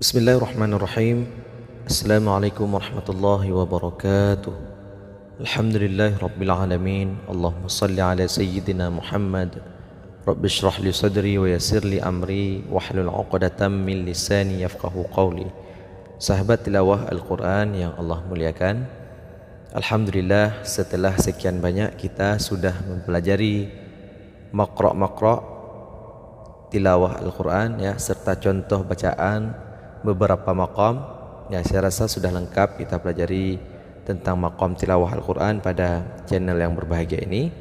Bismillahirrahmanirrahim. Assalamualaikum warahmatullahi wabarakatuh. Alhamdulillah rabbil alamin. Allahumma salli ala sayyidina Muhammad. Rabbi shrah li sadri wa yassir li amri wahlul 'uqdatam min lisani yafqahu qawli. Sahabat tilawah Al-Qur'an yang Allah muliakan. Alhamdulillah setelah sekian banyak kita sudah mempelajari makro-makro tilawah Al-Quran ya serta contoh bacaan beberapa makom ya saya rasa sudah lengkap kita pelajari tentang makom tilawah Al-Quran pada channel yang berbahagia ini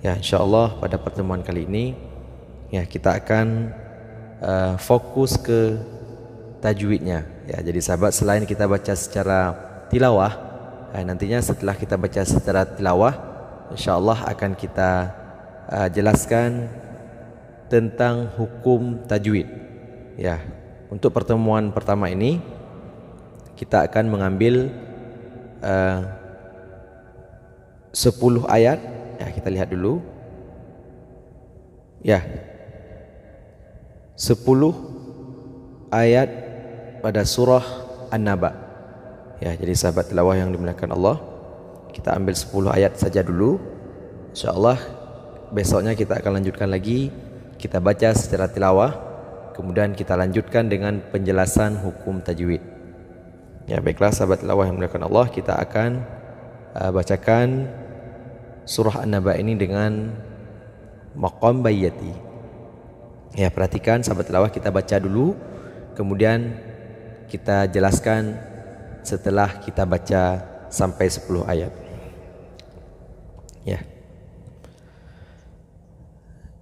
ya insya Allah pada pertemuan kali ini ya kita akan uh, fokus ke tajwidnya ya jadi sahabat selain kita baca secara tilawah eh, nantinya setelah kita baca secara tilawah insya Allah akan kita uh, jelaskan tentang hukum tajwid ya untuk pertemuan pertama ini kita akan mengambil eh, uh, 10 ayat. Ya, kita lihat dulu. Ya. 10 ayat pada surah An-Naba. Ya, jadi sahabat tilawah yang dimuliakan Allah, kita ambil 10 ayat saja dulu. Insyaallah besoknya kita akan lanjutkan lagi kita baca secara tilawah Kemudian kita lanjutkan dengan penjelasan hukum tajwid. Ya baiklah sahabat lawah yang dimuliakan Allah, kita akan uh, bacakan surah An-Naba ini dengan maqam bayyati. Ya perhatikan sahabat lawah kita baca dulu, kemudian kita jelaskan setelah kita baca sampai 10 ayat. Ya.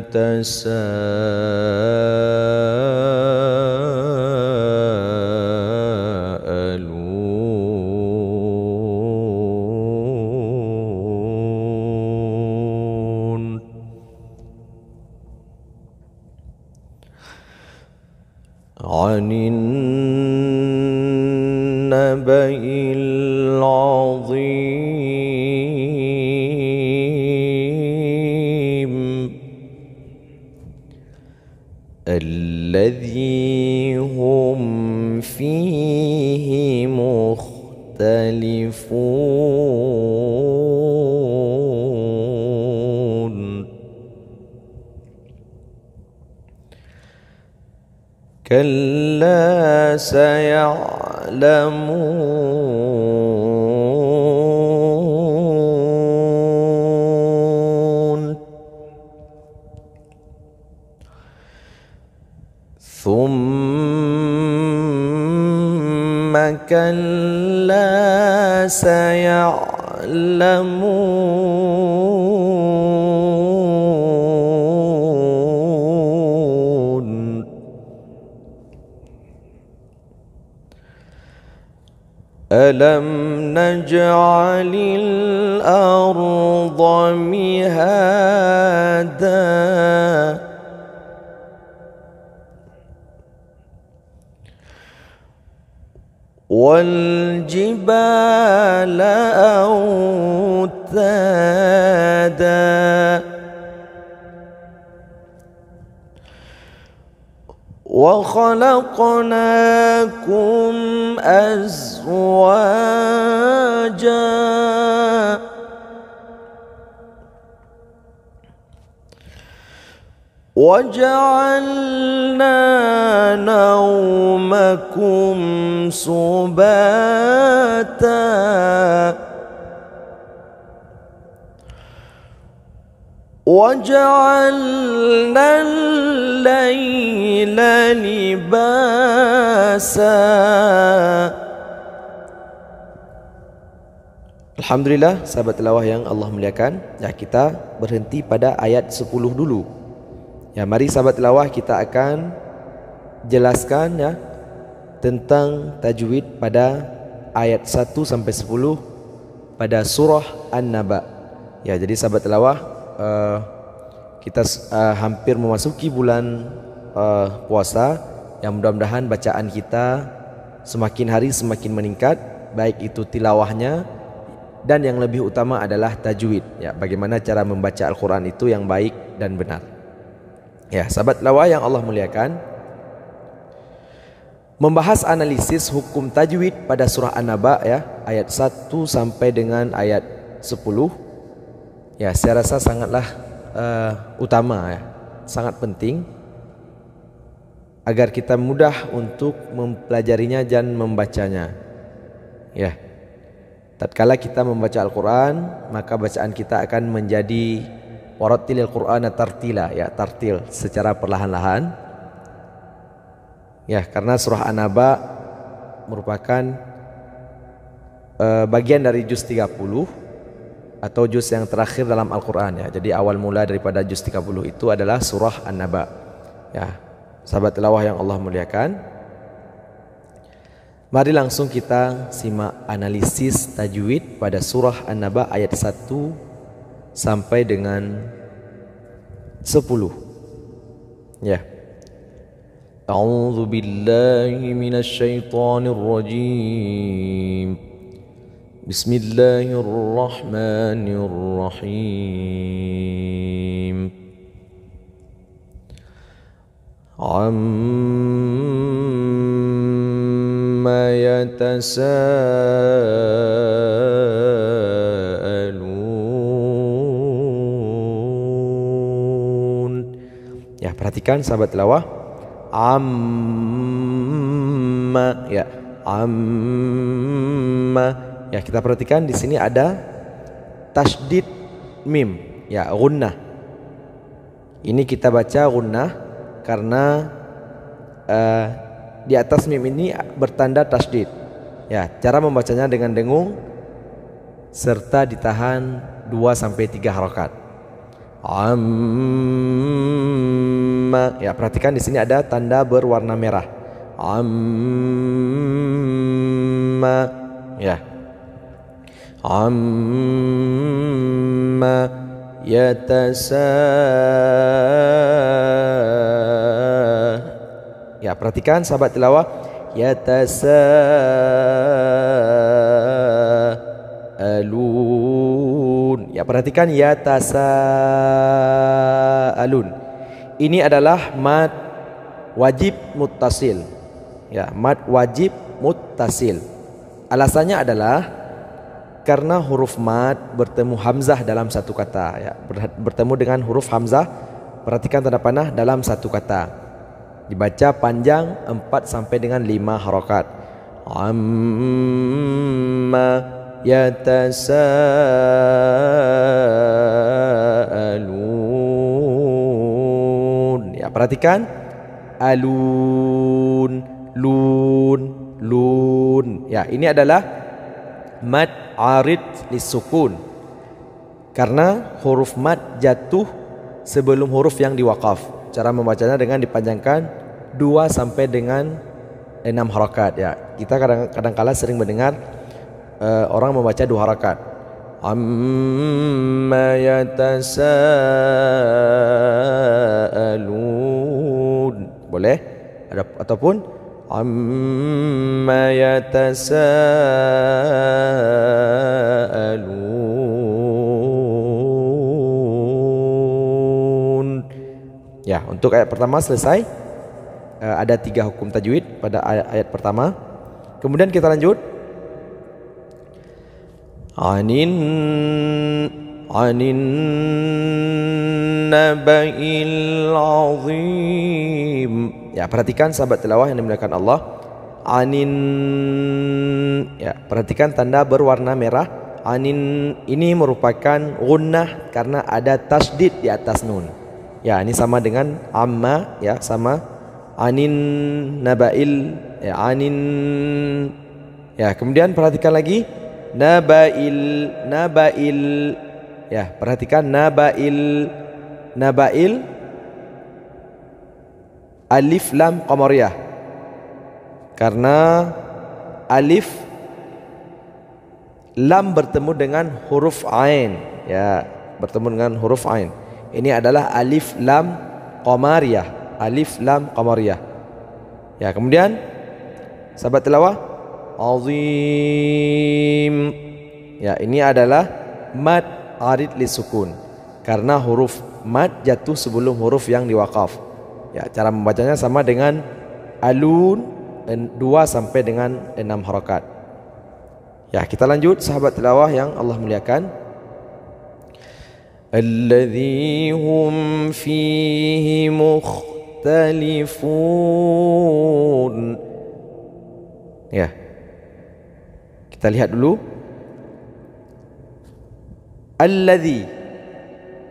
يتساءلون كلا سيعلمون ثم كلا سيعلمون ألم نجعل الأرض مهادا والجبال أوتادا وخلقناكم أزواجا أزواجا وجعلنا نومكم سباتا وجعلنا الليل لباسا Alhamdulillah sahabat tilawah yang Allah muliakan Ya kita berhenti pada ayat 10 dulu Ya mari sahabat tilawah kita akan jelaskan ya Tentang tajwid pada ayat 1 sampai 10 Pada surah An-Naba Ya jadi sahabat tilawah uh, Kita uh, hampir memasuki bulan uh, puasa Yang mudah-mudahan bacaan kita semakin hari semakin meningkat Baik itu tilawahnya dan yang lebih utama adalah tajwid ya bagaimana cara membaca Al-Qur'an itu yang baik dan benar ya sahabat lawa yang Allah muliakan membahas analisis hukum tajwid pada surah An-Naba ya ayat 1 sampai dengan ayat 10 ya saya rasa sangatlah uh, utama ya sangat penting agar kita mudah untuk mempelajarinya dan membacanya ya Tatkala kita membaca Al-Quran, maka bacaan kita akan menjadi waratilil Quran tartila, ya tartil secara perlahan-lahan. Ya, karena surah An-Naba merupakan uh, bagian dari juz 30 atau juz yang terakhir dalam Al-Quran ya. Jadi awal mula daripada juz 30 itu adalah surah An-Naba. Ya, sahabat tilawah yang Allah muliakan. Mari langsung kita simak analisis tajwid pada surah An-Naba ayat 1 sampai dengan 10. Ya. A'udzu billahi minasy syaithanir rajim. Bismillahirrahmanirrahim. Amma عما Ya perhatikan sahabat tilawah Amma Ya Amma Ya kita perhatikan di sini ada Tasdid Mim Ya gunnah Ini kita baca gunnah Karena uh, di atas mim ini bertanda tasdid. Ya, cara membacanya dengan dengung serta ditahan 2 sampai 3 harokat. Amma. Ya, perhatikan di sini ada tanda berwarna merah. Amma. Ya. Amma yatasaa'a Ya, perhatikan sahabat tilawah. alun Ya, perhatikan alun Ini adalah mad wajib muttasil. Ya, mad wajib muttasil. Alasannya adalah karena huruf mad bertemu hamzah dalam satu kata ya bertemu dengan huruf hamzah perhatikan tanda panah dalam satu kata dibaca panjang 4 sampai dengan 5 harokat amma yatasaalun ya perhatikan alun lun lun ya ini adalah mad arid lisukun karena huruf mad jatuh sebelum huruf yang diwakaf Cara membacanya dengan dipanjangkan 2 sampai dengan 6 harokat ya. Kita kadang kadang kala sering mendengar uh, orang membaca dua harokat. Amma yatasaalun. Boleh? Ada ataupun amma yatasaalun Untuk ayat pertama selesai eh, ada tiga hukum tajwid pada ayat, ayat pertama. Kemudian kita lanjut anin anin nabail azim. Ya, perhatikan sahabat tilawah yang dimuliakan Allah. Anin ya, perhatikan tanda berwarna merah. Anin ini merupakan gunnah karena ada tasdid di atas nun ya ini sama dengan amma ya sama anin nabail ya anin ya kemudian perhatikan lagi nabail nabail ya perhatikan nabail nabail alif lam qamariyah karena alif lam bertemu dengan huruf ain ya bertemu dengan huruf ain ini adalah alif lam qamariyah. Alif lam qamariyah. Ya, kemudian sahabat tilawah azim. Ya, ini adalah mad arid lisukun. Karena huruf mad jatuh sebelum huruf yang diwakaf. Ya, cara membacanya sama dengan alun 2 sampai dengan 6 harokat. Ya, kita lanjut sahabat tilawah yang Allah muliakan. الذي هم فيه مختلفون ya kita lihat dulu alladhi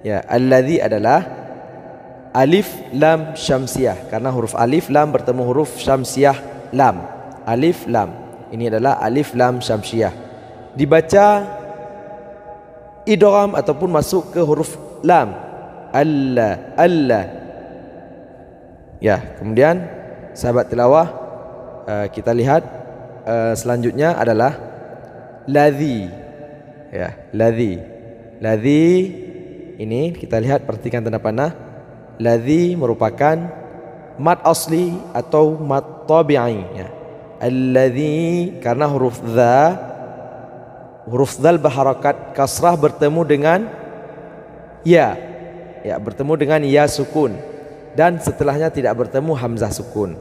ya alladhi adalah alif lam syamsiah karena huruf alif lam bertemu huruf syamsiah lam alif lam ini adalah alif lam syamsiah dibaca idgham ataupun masuk ke huruf lam. Alla, alla. Ya, kemudian sahabat tilawah uh, kita lihat uh, selanjutnya adalah ladzi. Ya, ladzi. Ladzi ini kita lihat perhatikan tanda panah. Ladzi merupakan mat asli atau mat tabi'i ya. Alladzi karena huruf dza huruf dal berharakat kasrah bertemu dengan ya ya bertemu dengan ya sukun dan setelahnya tidak bertemu hamzah sukun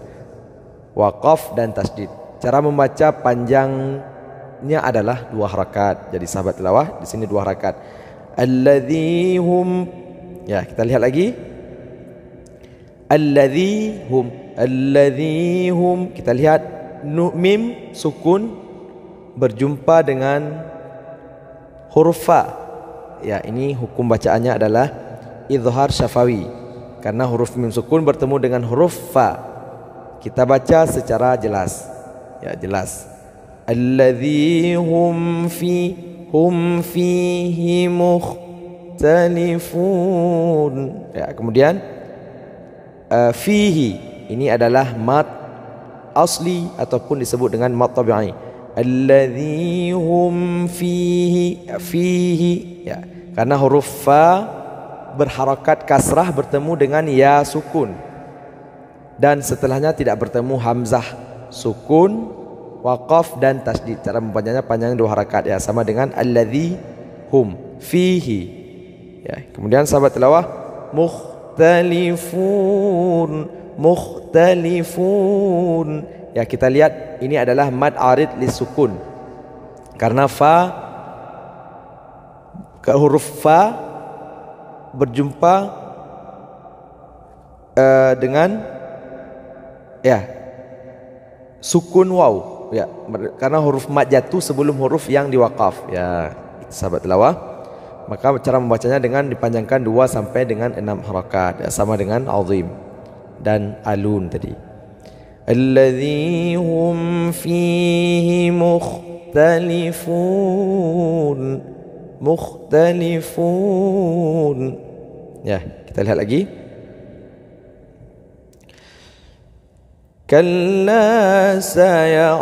waqaf dan tasdid cara membaca panjangnya adalah dua harakat jadi sahabat tilawah di sini dua harakat alladzi hum ya kita lihat lagi al hum hum kita lihat nu mim sukun berjumpa dengan huruf fa ya ini hukum bacaannya adalah izhar syafawi karena huruf mim sukun bertemu dengan huruf fa kita baca secara jelas ya jelas alladzi hum fi hum fihi mukhtalifun ya kemudian uh, fihi ini adalah mat asli ataupun disebut dengan mat tabi'i alladhi hum fihi fihi ya karena huruf fa berharakat kasrah bertemu dengan ya sukun dan setelahnya tidak bertemu hamzah sukun waqaf dan tasdid cara mempanjangnya panjang dua harakat ya sama dengan alladhi hum fihi ya kemudian sahabat tilawah mukhtalifun mukhtalifun Ya kita lihat ini adalah mad arid sukun Karena fa ke huruf fa berjumpa uh, dengan ya sukun waw ya karena huruf mad jatuh sebelum huruf yang diwakaf ya sahabat tilawah maka cara membacanya dengan dipanjangkan 2 sampai dengan 6 harakat ya, sama dengan azim dan alun tadi الذي هم فيه مختلفون مختلفون يا kita lihat lagi كلا سيعلمون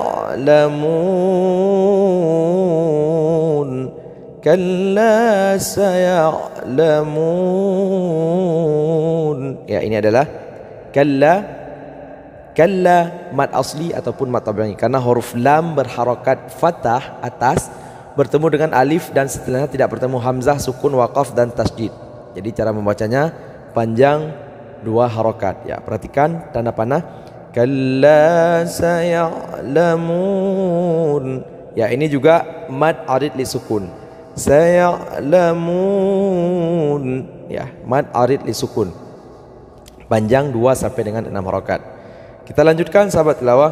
كلا سيعلمون يا ini adalah كلا kalla mad asli ataupun mad tabi'i karena huruf lam berharokat fathah atas bertemu dengan alif dan setelahnya tidak bertemu hamzah sukun waqaf dan tasjid jadi cara membacanya panjang dua harokat ya perhatikan tanda panah kalla sayalamun ya ini juga mad arid li sukun sayalamun ya mad arid li sukun panjang dua sampai dengan enam harokat kita lanjutkan sahabat tilawah.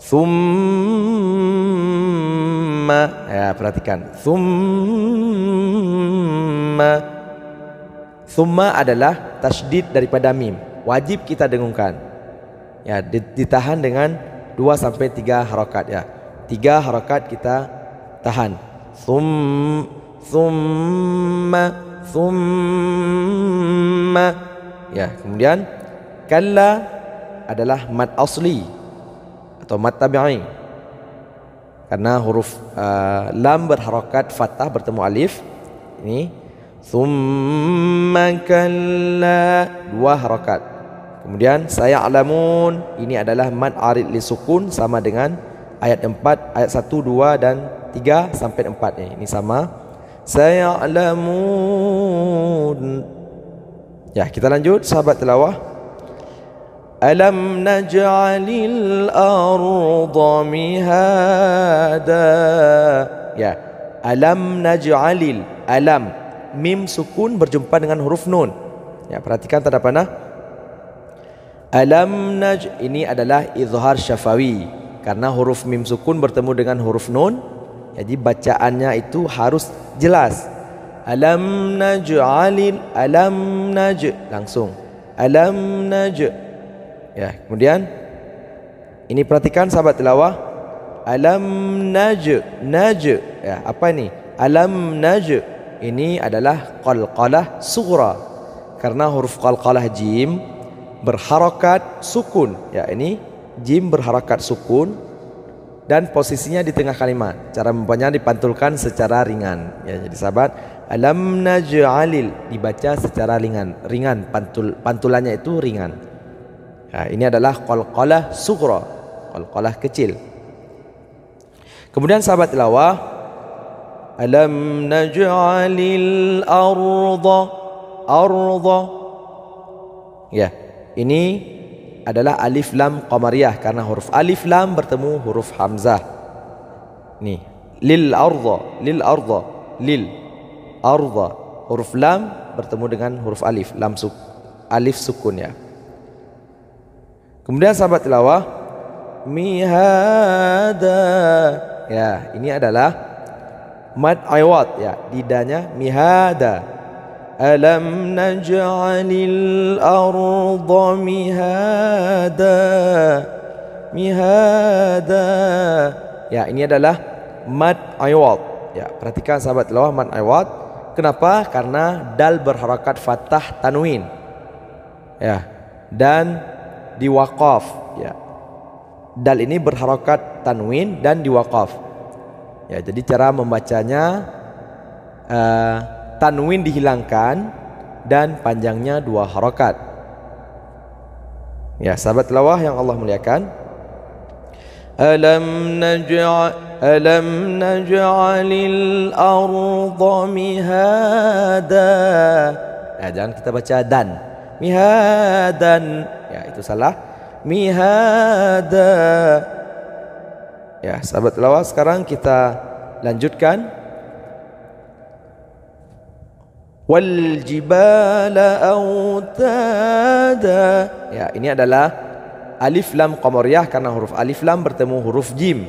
Thumma ya perhatikan. Thumma Thumma adalah tasdid daripada mim. Wajib kita dengungkan. Ya, ditahan dengan 2 sampai 3 harakat ya. 3 harakat kita tahan. Thum thumma thumma ya, kemudian kalla adalah mad asli atau mad tabi'i karena huruf uh, lam berharakat fathah bertemu alif ini thumma kalla dua harakat kemudian saya alamun ini adalah mad arid li sukun sama dengan ayat 4 ayat 1 2 dan 3 sampai 4 ini, ini sama saya alamun ya kita lanjut sahabat telawah. ألم نجعل الأرض مهادا ya alam naj'alil alam mim sukun berjumpa dengan huruf nun ya perhatikan tanda panah alam naj ini adalah izhar syafawi karena huruf mim sukun bertemu dengan huruf nun jadi bacaannya itu harus jelas alam naj'alil alam naj langsung alam naj' Ya, kemudian ini perhatikan sahabat tilawah. Alam naj naj ya apa ini? Alam naj ini adalah qalqalah sughra karena huruf qalqalah jim berharakat sukun ya ini jim berharakat sukun dan posisinya di tengah kalimat cara membacanya dipantulkan secara ringan ya jadi sahabat alam alil dibaca secara ringan ringan pantul pantulannya itu ringan Nah, ini adalah qalqalah sughra, qalqalah kecil. Kemudian sahabat tilawah Alam naj'alil arda arda. Ya, ini adalah alif lam qamariyah karena huruf alif lam bertemu huruf hamzah. Nih, lil arda, lil arda, lil arda. Huruf lam bertemu dengan huruf alif, lam suk, alif sukun ya. Kemudian sahabat tilawah mihada. Ya, ini adalah mad aywat ya, lidahnya mihada. Alam naj'alil arda mihada. Mihada. Ya, ini adalah mad aywat. Ya, perhatikan sahabat tilawah mad aywat. Kenapa? Karena dal berharakat fatah tanwin. Ya, dan diwaqaf ya. Dal ini berharokat tanwin dan diwakaf Ya, jadi cara membacanya uh, tanwin dihilangkan dan panjangnya dua harokat. Ya, sahabat lawah yang Allah muliakan. alam نجعل ألم نجعل الأرض مهادا jangan kita baca dan mihadan itu salah mihada ya sahabat lawas sekarang kita lanjutkan wal jibala autada ya ini adalah alif lam qamariyah karena huruf alif lam bertemu huruf jim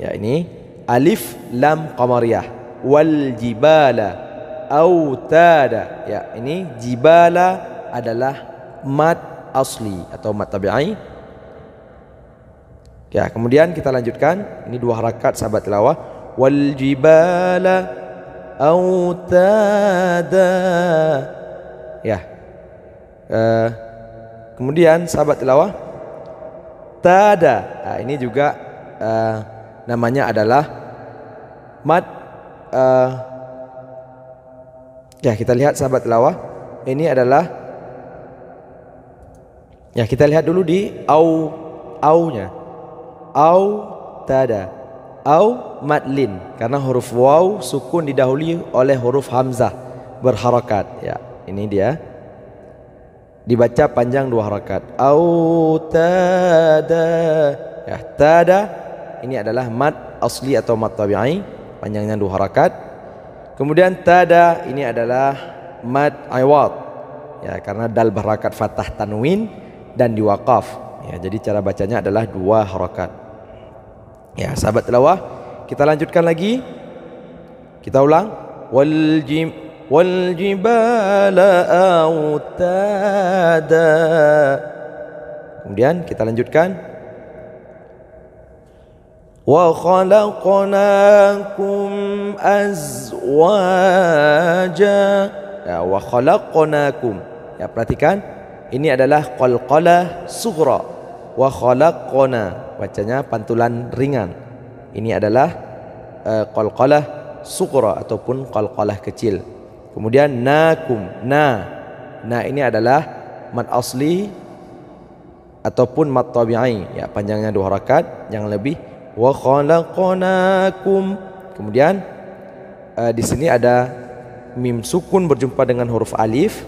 ya ini alif lam qamariyah wal jibala autada ya ini jibala adalah mat asli atau mat tabi'i. Ya, kemudian kita lanjutkan. Ini dua harakat sahabat tilawah. Wal jibala autada. Ya. Uh, kemudian sahabat tilawah tada. Nah, ini juga uh, namanya adalah mat uh, Ya, kita lihat sahabat tilawah. Ini adalah Ya, kita lihat dulu di au au-nya. Au tada. Au madlin karena huruf waw sukun didahului oleh huruf hamzah berharakat. Ya, ini dia. Dibaca panjang dua harakat. Au tada. Ya, tada ini adalah mad asli atau mad tabi'i, panjangnya dua harakat. Kemudian tada ini adalah mad iwad. Ya, karena dal berharakat fathah tanwin dan diwakaf ya, jadi cara bacanya adalah dua harokat ya sahabat tilawah kita lanjutkan lagi kita ulang wal jim wal jibala autada kemudian kita lanjutkan wa وخلقناكم azwaja, ya, wa وخلقناكم ya perhatikan ini adalah qalqalah sughra wa khalaqona bacanya pantulan ringan ini adalah uh, eh, qalqalah sughra ataupun qalqalah kecil kemudian nakum na na ini adalah mad asli ataupun mad tabi'i ya panjangnya dua harakat yang lebih wa kum. kemudian uh, di sini ada mim sukun berjumpa dengan huruf alif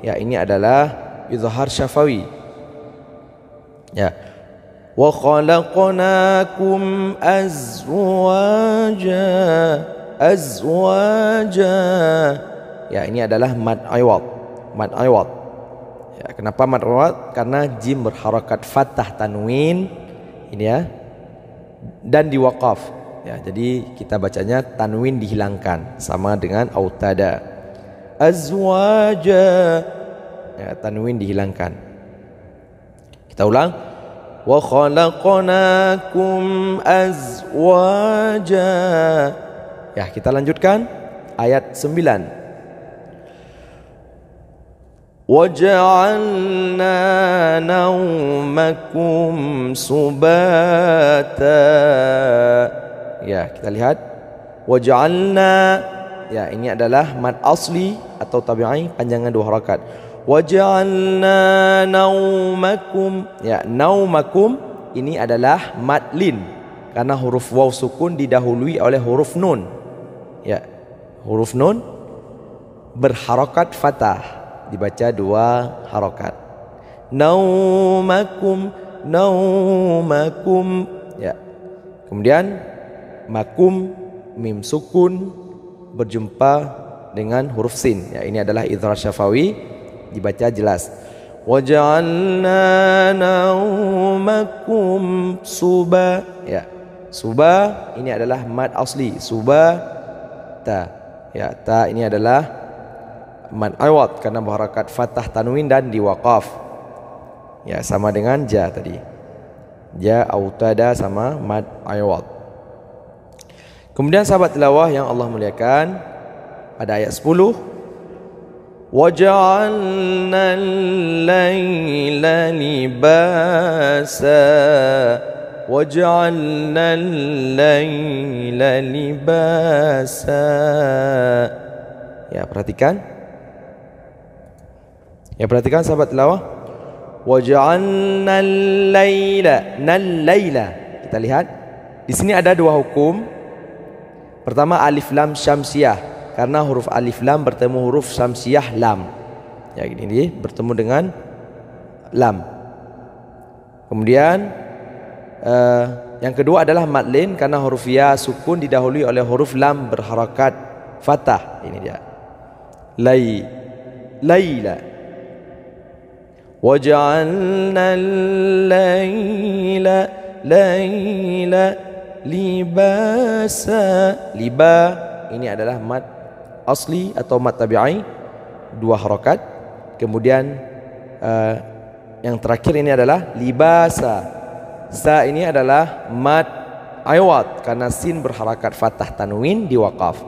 ya ini adalah Izhar Syafawi ya wa khalaqnakum azwaja azwaja ya ini adalah mad aywad mad aywad ya kenapa mad aywad karena jim berharakat fathah tanwin ini ya dan di diwaqaf ya jadi kita bacanya tanwin dihilangkan sama dengan autada azwaja ya, tanwin dihilangkan kita ulang wa khalaqnakum azwaja ya kita lanjutkan ayat 9 وجعلنا نومكم سباتا ya kita lihat waj'alna ya ini adalah mad asli atau tabi'i panjangan dua harakat Waj'alna naumakum. Ya, naumakum ini adalah madlin karena huruf waw sukun didahului oleh huruf nun. Ya. Huruf nun berharokat fathah dibaca dua harokat. Naumakum naumakum ya. Kemudian makum mim sukun berjumpa dengan huruf sin. Ya, ini adalah idzhar syafawi dibaca jelas waja'alna naumakum suba ya suba ini adalah mad asli suba ta ya ta ini adalah mad awad karena berharakat fathah tanwin dan diwakaf. ya sama dengan ja tadi ja autada sama mad awad kemudian sahabat tilawah yang Allah muliakan pada ayat 10 وجعلنا الليل لباسا وجعلنا الليل لباسا ya perhatikan ya perhatikan sahabat tilawah waja'alna al-laila nal-laila kita lihat di sini ada dua hukum pertama alif lam syamsiah karena huruf alif lam bertemu huruf samsiah lam. Ya ini dia, bertemu dengan lam. Kemudian uh, yang kedua adalah mad matlin karena huruf ya sukun didahului oleh huruf lam berharakat fathah. Ini dia. Lai laila Waj'alna al-layla layla libasa liba ini adalah mad asli atau mat tabi'i dua harokat kemudian uh, yang terakhir ini adalah libasa sa ini adalah mat aywat karena sin berharakat fathah tanwin di wakaf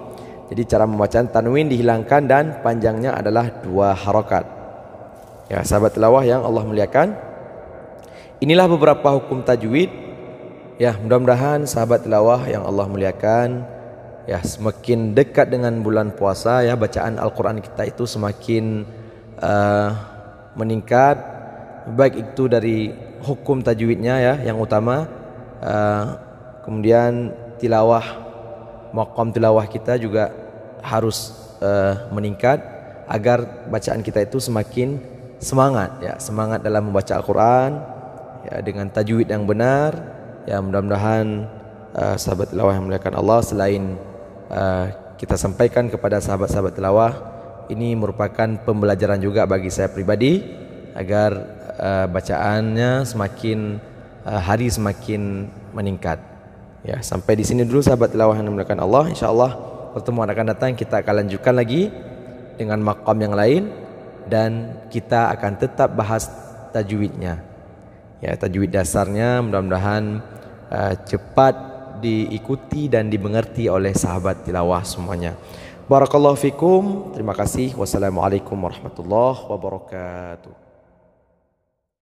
jadi cara membaca tanwin dihilangkan dan panjangnya adalah dua harokat ya sahabat tilawah yang Allah muliakan inilah beberapa hukum tajwid ya mudah-mudahan sahabat tilawah yang Allah muliakan ya semakin dekat dengan bulan puasa ya bacaan Al-Qur'an kita itu semakin uh, meningkat baik itu dari hukum tajwidnya ya yang utama uh, kemudian tilawah maqam tilawah kita juga harus uh, meningkat agar bacaan kita itu semakin semangat ya semangat dalam membaca Al-Qur'an ya dengan tajwid yang benar ya mudah-mudahan uh, sahabat tilawah yang melihatkan Allah selain Eh, kita sampaikan kepada sahabat-sahabat tilawah ini merupakan pembelajaran juga bagi saya pribadi agar uh, bacaannya semakin uh, hari semakin meningkat. Ya, sampai di sini dulu sahabat tilawah yang dimuliakan Allah. Insyaallah pertemuan akan datang kita akan lanjutkan lagi dengan makam yang lain dan kita akan tetap bahas tajwidnya. Ya, tajwid dasarnya mudah-mudahan uh, cepat diikuti dan dimengerti oleh sahabat tilawah semuanya. Barakallahu fikum. Terima kasih. Wassalamualaikum warahmatullahi wabarakatuh.